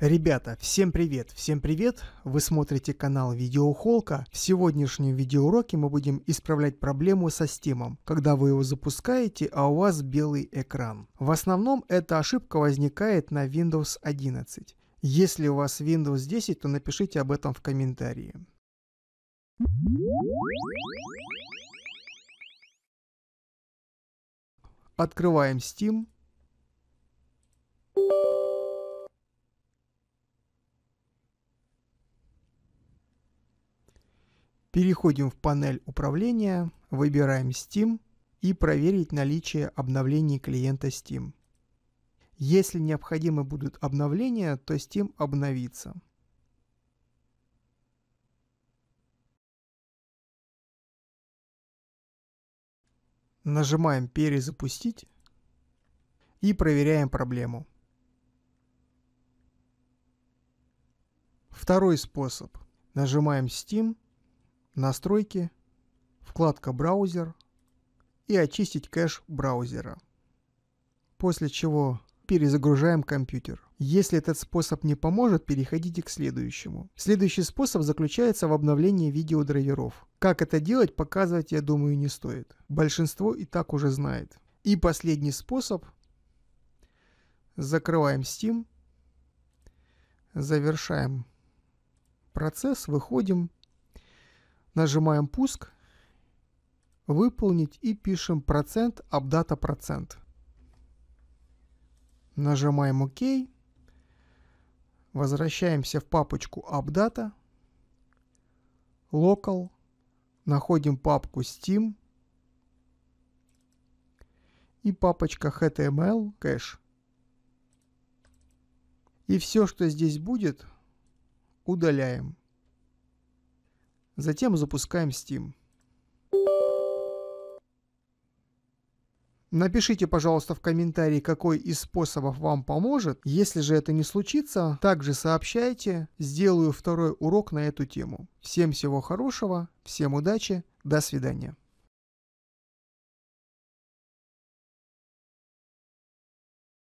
Ребята, всем привет! Всем привет! Вы смотрите канал Видеохолка. В сегодняшнем видеоуроке мы будем исправлять проблему со Steam, когда вы его запускаете, а у вас белый экран. В основном эта ошибка возникает на Windows 11. Если у вас Windows 10, то напишите об этом в комментарии. Открываем Steam. Переходим в панель управления, выбираем Steam и проверить наличие обновлений клиента Steam. Если необходимы будут обновления, то Steam обновится. Нажимаем «Перезапустить» и проверяем проблему. Второй способ. Нажимаем Steam – Настройки, вкладка «Браузер» и очистить кэш браузера. После чего перезагружаем компьютер. Если этот способ не поможет, переходите к следующему. Следующий способ заключается в обновлении видеодрайверов. Как это делать, показывать, я думаю, не стоит. Большинство и так уже знает. И последний способ. Закрываем Steam. Завершаем процесс, выходим Нажимаем «Пуск», «Выполнить» и пишем «Процент», «Обдата процент». Нажимаем «Ок». Возвращаемся в папочку «Обдата», «Local», находим папку «Steam» и папочка «HTML», «Кэш». И все, что здесь будет, удаляем. Затем запускаем Steam. Напишите, пожалуйста, в комментарии, какой из способов вам поможет. Если же это не случится, также сообщайте, сделаю второй урок на эту тему. Всем всего хорошего, всем удачи, до свидания.